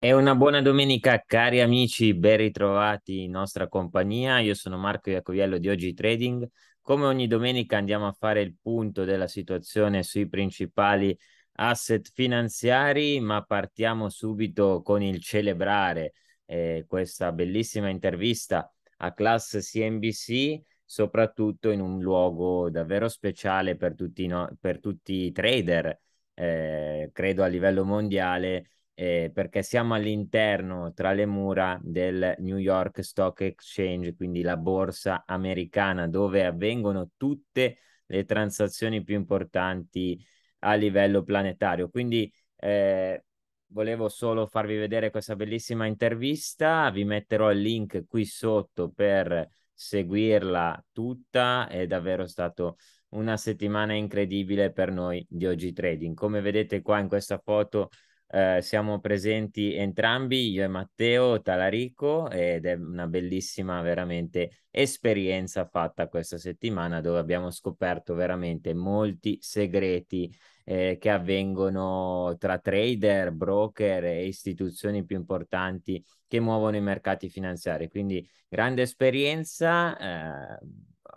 E una buona domenica, cari amici, ben ritrovati in nostra compagnia. Io sono Marco Iacoviello di Oggi Trading. Come ogni domenica andiamo a fare il punto della situazione sui principali asset finanziari, ma partiamo subito con il celebrare eh, questa bellissima intervista a Class CNBC, soprattutto in un luogo davvero speciale per tutti, no- per tutti i trader, eh, credo a livello mondiale eh, perché siamo all'interno tra le mura del New York Stock Exchange, quindi la borsa americana, dove avvengono tutte le transazioni più importanti a livello planetario. Quindi eh, volevo solo farvi vedere questa bellissima intervista, vi metterò il link qui sotto per seguirla tutta, è davvero stato una settimana incredibile per noi di oggi trading. Come vedete qua in questa foto eh, siamo presenti entrambi, io e Matteo Talarico, ed è una bellissima veramente esperienza fatta questa settimana dove abbiamo scoperto veramente molti segreti eh, che avvengono tra trader, broker e istituzioni più importanti che muovono i mercati finanziari. Quindi grande esperienza. Eh,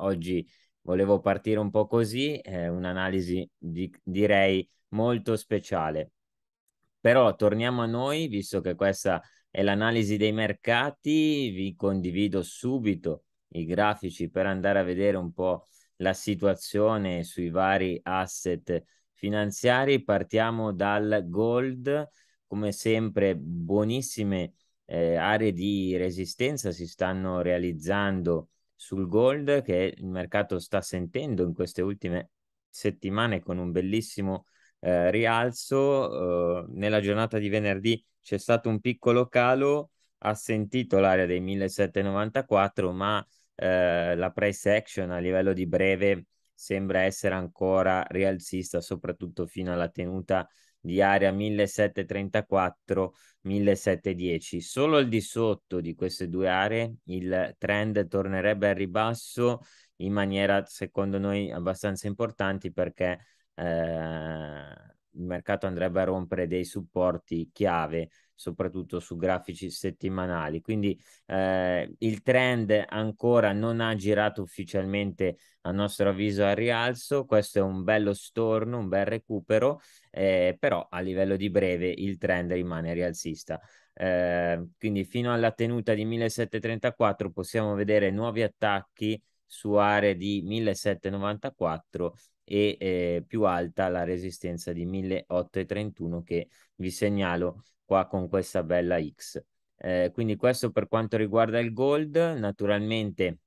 oggi volevo partire un po' così, eh, un'analisi di, direi molto speciale. Però torniamo a noi, visto che questa è l'analisi dei mercati, vi condivido subito i grafici per andare a vedere un po' la situazione sui vari asset finanziari. Partiamo dal gold, come sempre buonissime eh, aree di resistenza si stanno realizzando sul gold che il mercato sta sentendo in queste ultime settimane con un bellissimo eh, rialzo. Eh, nella giornata di venerdì c'è stato un piccolo calo, ha sentito l'area dei 1794, ma eh, la price action a livello di breve sembra essere ancora rialzista, soprattutto fino alla tenuta di area 1734-1710. Solo al di sotto di queste due aree il trend tornerebbe al ribasso in maniera, secondo noi, abbastanza importante perché eh, il mercato andrebbe a rompere dei supporti chiave, soprattutto su grafici settimanali. Quindi eh, il trend ancora non ha girato ufficialmente, a nostro avviso, al rialzo. Questo è un bello storno, un bel recupero, eh, però a livello di breve il trend rimane rialzista. Eh, quindi fino alla tenuta di 1734 possiamo vedere nuovi attacchi su aree di 1794 e eh, più alta la resistenza di 1831 che vi segnalo qua con questa bella X. Eh, quindi questo per quanto riguarda il gold, naturalmente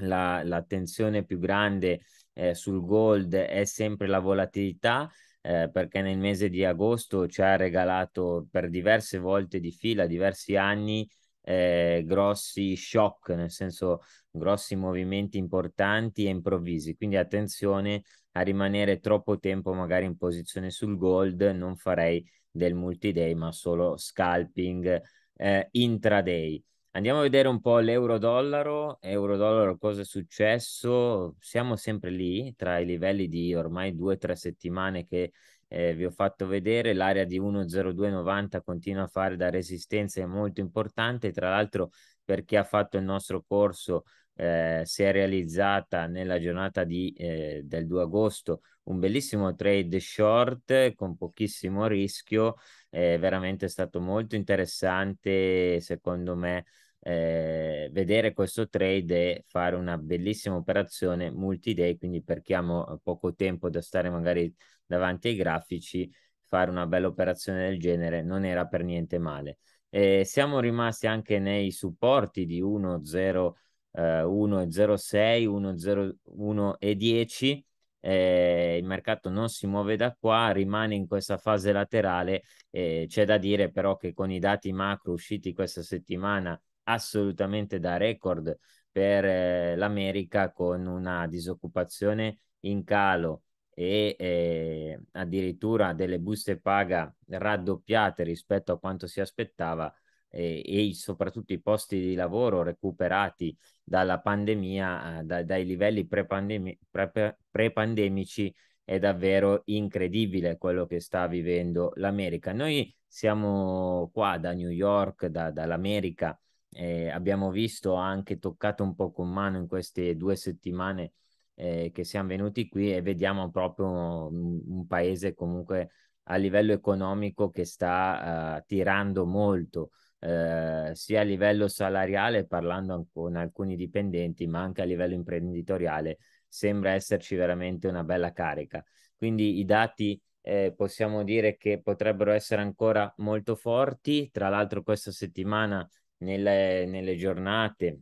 la, la più grande eh, sul gold è sempre la volatilità, eh, perché nel mese di agosto ci ha regalato per diverse volte di fila, diversi anni, eh, grossi shock, nel senso grossi movimenti importanti e improvvisi. Quindi attenzione a rimanere troppo tempo magari in posizione sul gold, non farei del multi-day, ma solo scalping eh, intraday. Andiamo a vedere un po' l'euro-dollaro, euro-dollaro cosa è successo, siamo sempre lì tra i livelli di ormai due o tre settimane che eh, vi ho fatto vedere, l'area di 1.0290 continua a fare da resistenza, è molto importante, tra l'altro per chi ha fatto il nostro corso eh, si è realizzata nella giornata di, eh, del 2 agosto un bellissimo trade short con pochissimo rischio, eh, veramente è stato molto interessante secondo me eh, vedere questo trade e fare una bellissima operazione multi-day, quindi per chi ha poco tempo da stare magari davanti ai grafici, fare una bella operazione del genere non era per niente male. E siamo rimasti anche nei supporti di 1, 0, eh, 1 0, 6, 1, 0, 1 e 10. Eh, il mercato non si muove da qua, rimane in questa fase laterale. Eh, c'è da dire però che con i dati macro usciti questa settimana assolutamente da record per eh, l'America con una disoccupazione in calo, e eh, addirittura delle buste paga raddoppiate rispetto a quanto si aspettava eh, e soprattutto i posti di lavoro recuperati dalla pandemia, eh, da, dai livelli pre-pandemi- pre- pre-pandemici, è davvero incredibile quello che sta vivendo l'America. Noi siamo qua da New York, da, dall'America, eh, abbiamo visto anche toccato un po' con mano in queste due settimane eh, che siamo venuti qui e vediamo proprio un, un paese comunque a livello economico che sta uh, tirando molto, eh, sia a livello salariale, parlando con alcuni dipendenti, ma anche a livello imprenditoriale, sembra esserci veramente una bella carica. Quindi i dati eh, possiamo dire che potrebbero essere ancora molto forti. Tra l'altro questa settimana nelle, nelle giornate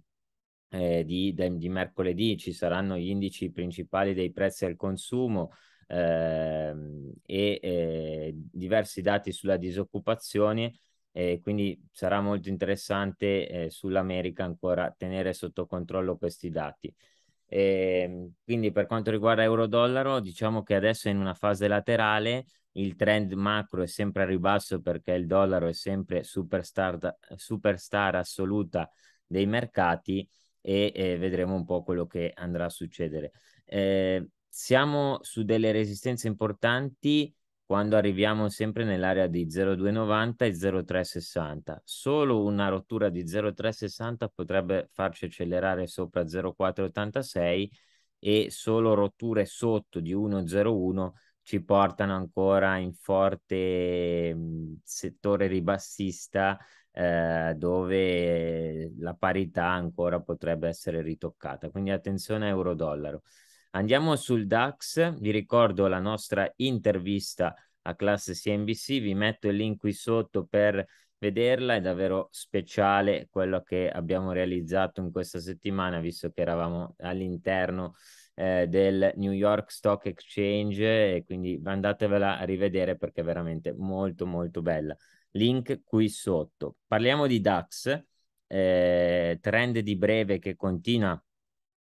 eh, di, di, mercoledì ci saranno gli indici principali dei prezzi al consumo eh, e eh, diversi dati sulla disoccupazione. quindi sarà molto interessante eh, sull'America ancora tenere sotto controllo questi dati. Ehm, quindi per quanto riguarda euro-dollaro, diciamo che adesso è in una fase laterale, il trend macro è sempre a ribasso perché il dollaro è sempre superstar, superstar assoluta dei mercati e eh, vedremo un po' quello che andrà a succedere. Eh, siamo su delle resistenze importanti quando arriviamo sempre nell'area di 0,290 e 0,360. Solo una rottura di 0,360 potrebbe farci accelerare sopra 0,486 e solo rotture sotto di 1,01 ci portano ancora in forte settore ribassista eh, dove la parità ancora potrebbe essere ritoccata. Quindi attenzione a euro-dollaro. Andiamo sul DAX, vi ricordo la nostra intervista a classe CNBC, vi metto il link qui sotto per vederla, è davvero speciale quello che abbiamo realizzato in questa settimana, visto che eravamo all'interno eh, del New York Stock Exchange e quindi andatevela a rivedere perché è veramente molto molto bella link qui sotto. Parliamo di DAX, eh, trend di breve che continua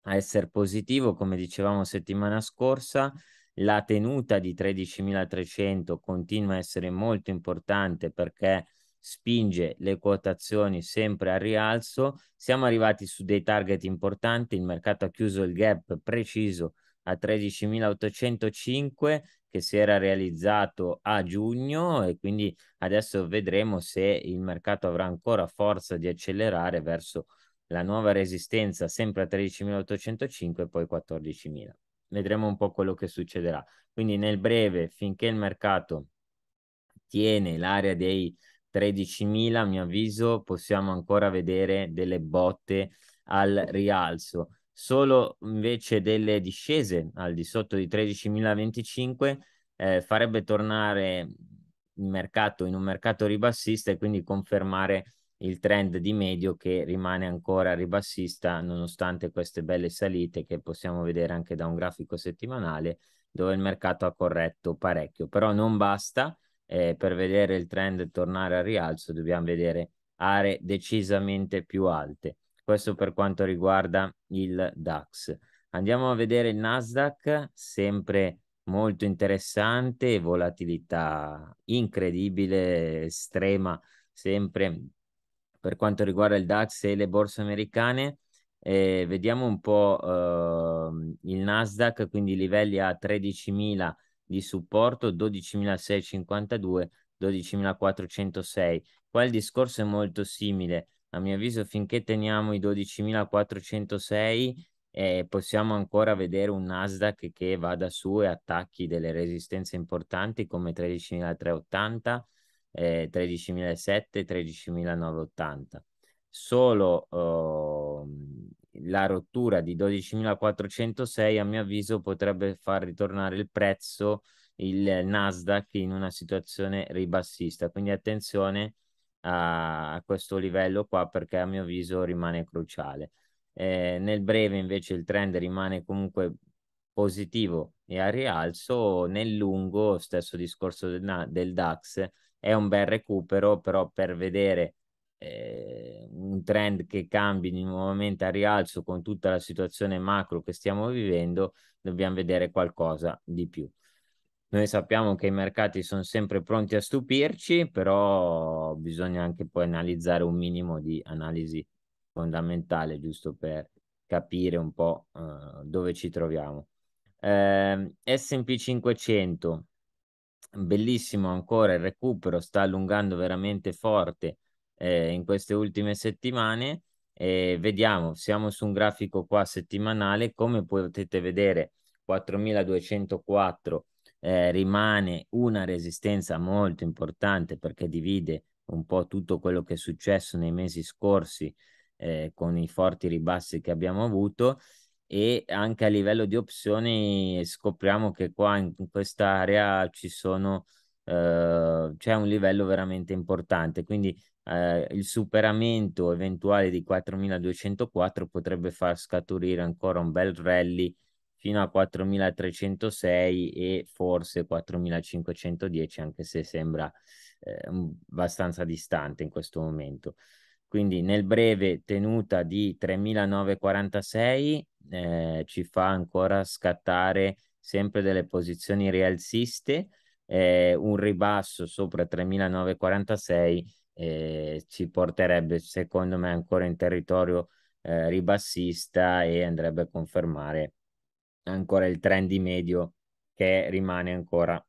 a essere positivo, come dicevamo settimana scorsa. La tenuta di 13.300 continua a essere molto importante perché spinge le quotazioni sempre al rialzo. Siamo arrivati su dei target importanti, il mercato ha chiuso il gap preciso a 13.805 che si era realizzato a giugno e quindi adesso vedremo se il mercato avrà ancora forza di accelerare verso la nuova resistenza sempre a 13.805 e poi 14.000. Vedremo un po' quello che succederà. Quindi nel breve, finché il mercato tiene l'area dei 13.000, a mio avviso, possiamo ancora vedere delle botte al rialzo solo invece delle discese al di sotto di 13.025 eh, farebbe tornare il mercato in un mercato ribassista e quindi confermare il trend di medio che rimane ancora ribassista nonostante queste belle salite che possiamo vedere anche da un grafico settimanale dove il mercato ha corretto parecchio però non basta eh, per vedere il trend tornare al rialzo dobbiamo vedere aree decisamente più alte questo per quanto riguarda il DAX. Andiamo a vedere il Nasdaq, sempre molto interessante, volatilità incredibile, estrema, sempre per quanto riguarda il DAX e le borse americane. Eh, vediamo un po' eh, il Nasdaq, quindi livelli a 13.000 di supporto, 12.652, 12.406. Qua il discorso è molto simile a mio avviso, finché teniamo i 12.406, eh, possiamo ancora vedere un Nasdaq che vada su e attacchi delle resistenze importanti come 13.380, eh, 13.007, 13.980. Solo eh, la rottura di 12.406, a mio avviso, potrebbe far ritornare il prezzo, il Nasdaq, in una situazione ribassista. Quindi attenzione a questo livello qua perché a mio avviso rimane cruciale. Eh, nel breve invece il trend rimane comunque positivo e a rialzo, nel lungo stesso discorso del, del DAX è un bel recupero, però per vedere eh, un trend che cambi nuovamente a rialzo con tutta la situazione macro che stiamo vivendo, dobbiamo vedere qualcosa di più. Noi sappiamo che i mercati sono sempre pronti a stupirci, però bisogna anche poi analizzare un minimo di analisi fondamentale, giusto per capire un po' uh, dove ci troviamo. Eh, SP 500, bellissimo ancora il recupero, sta allungando veramente forte eh, in queste ultime settimane. Eh, vediamo, siamo su un grafico qua settimanale, come potete vedere 4204 eh, rimane una resistenza molto importante perché divide un po' tutto quello che è successo nei mesi scorsi eh, con i forti ribassi che abbiamo avuto e anche a livello di opzioni scopriamo che qua in, in quest'area ci sono eh, c'è un livello veramente importante quindi eh, il superamento eventuale di 4204 potrebbe far scaturire ancora un bel rally fino a 4306 e forse 4510 anche se sembra eh, abbastanza distante in questo momento quindi nel breve tenuta di 3946 eh, ci fa ancora scattare sempre delle posizioni rialziste eh, un ribasso sopra 3946 eh, ci porterebbe secondo me ancora in territorio eh, ribassista e andrebbe a confermare ancora il trend di medio che rimane ancora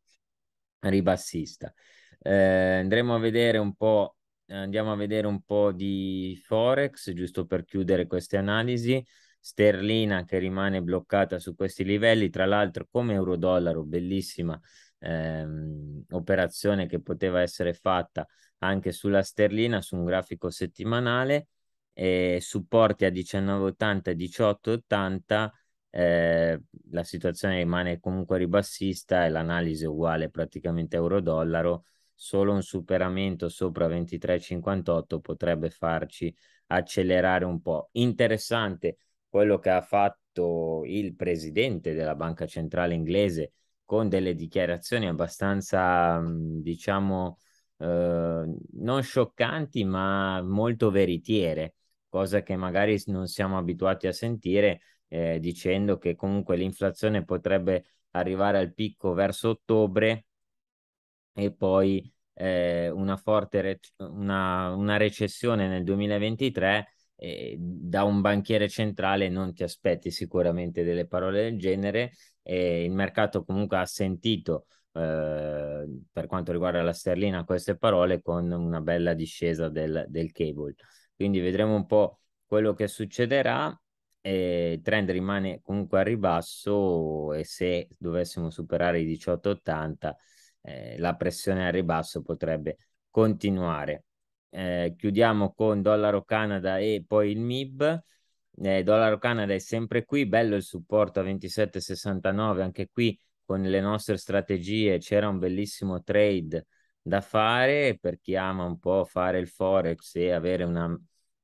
ribassista. Eh, andremo a vedere un po' andiamo a vedere un po' di Forex, giusto per chiudere queste analisi. Sterlina che rimane bloccata su questi livelli, tra l'altro come euro-dollaro, bellissima ehm, operazione che poteva essere fatta anche sulla sterlina su un grafico settimanale, eh, supporti a 19,80 e 18,80 eh, la situazione rimane comunque ribassista e l'analisi è uguale praticamente euro-dollaro, solo un superamento sopra 23,58 potrebbe farci accelerare un po'. Interessante quello che ha fatto il presidente della Banca Centrale inglese con delle dichiarazioni abbastanza, mm, diciamo, eh, non scioccanti, ma molto veritiere, cosa che magari non siamo abituati a sentire eh, dicendo che comunque l'inflazione potrebbe arrivare al picco verso ottobre e poi eh, una forte re- una, una recessione nel 2023 eh, da un banchiere centrale non ti aspetti sicuramente delle parole del genere eh, il mercato comunque ha sentito eh, per quanto riguarda la sterlina queste parole con una bella discesa del, del cable quindi vedremo un po' quello che succederà eh, il trend rimane comunque a ribasso e se dovessimo superare i 18,80 eh, la pressione a ribasso potrebbe continuare. Eh, chiudiamo con dollaro Canada e poi il MIB. Eh, dollaro Canada è sempre qui, bello il supporto a 27,69, anche qui con le nostre strategie c'era un bellissimo trade da fare per chi ama un po' fare il forex e avere una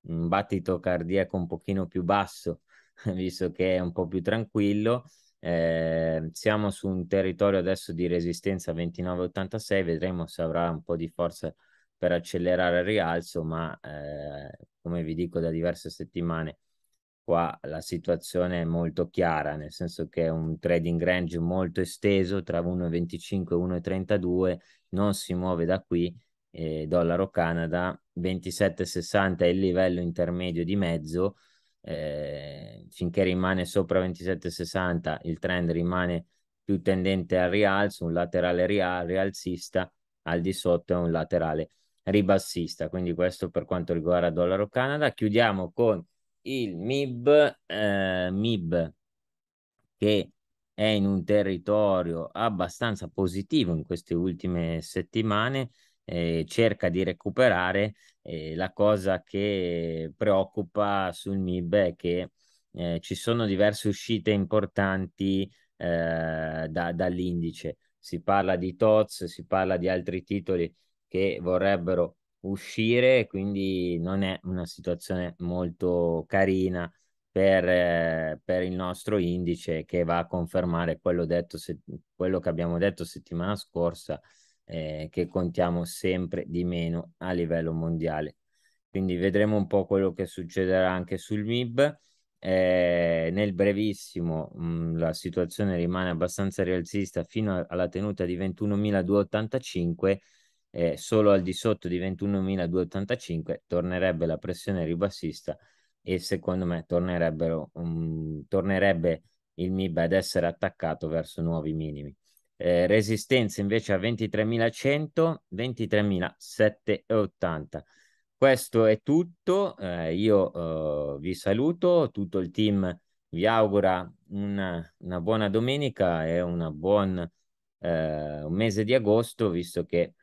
un battito cardiaco un pochino più basso, visto che è un po' più tranquillo. Eh, siamo su un territorio adesso di resistenza 29,86, vedremo se avrà un po' di forza per accelerare il rialzo, ma eh, come vi dico da diverse settimane qua la situazione è molto chiara, nel senso che è un trading range molto esteso tra 1,25 e 1,32, non si muove da qui, eh, dollaro Canada 27,60 è il livello intermedio di mezzo, eh, finché rimane sopra 27,60 il trend rimane più tendente al rialzo, un laterale rialzista, al di sotto è un laterale ribassista. Quindi questo per quanto riguarda dollaro Canada. Chiudiamo con il MIB, eh, MIB che è in un territorio abbastanza positivo in queste ultime settimane, eh, cerca di recuperare. Eh, la cosa che preoccupa sul MIB è che eh, ci sono diverse uscite importanti eh, da, dall'indice. Si parla di TOTS, si parla di altri titoli che vorrebbero uscire, quindi non è una situazione molto carina. Per, eh, per, il nostro indice che va a confermare quello, detto se, quello che abbiamo detto settimana scorsa eh, che contiamo sempre di meno a livello mondiale. Quindi vedremo un po' quello che succederà anche sul MIB. Eh, nel brevissimo mh, mm, la situazione rimane abbastanza rialzista fino a, alla tenuta di 21.285, eh, solo al di sotto di 21.285 tornerebbe la pressione ribassista e secondo me tornerebbero, um, tornerebbe il MIB ad essere attaccato verso nuovi minimi eh, resistenza invece a 23.100, 23.780. Questo è tutto, eh, io eh, vi saluto, tutto il team vi augura una, una buona domenica e buon, eh, un mese di agosto, visto che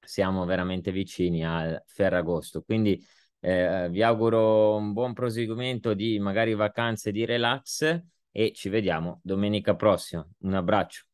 siamo veramente vicini al Ferragosto. Quindi eh, vi auguro un buon proseguimento di magari vacanze di relax e ci vediamo domenica prossima. Un abbraccio.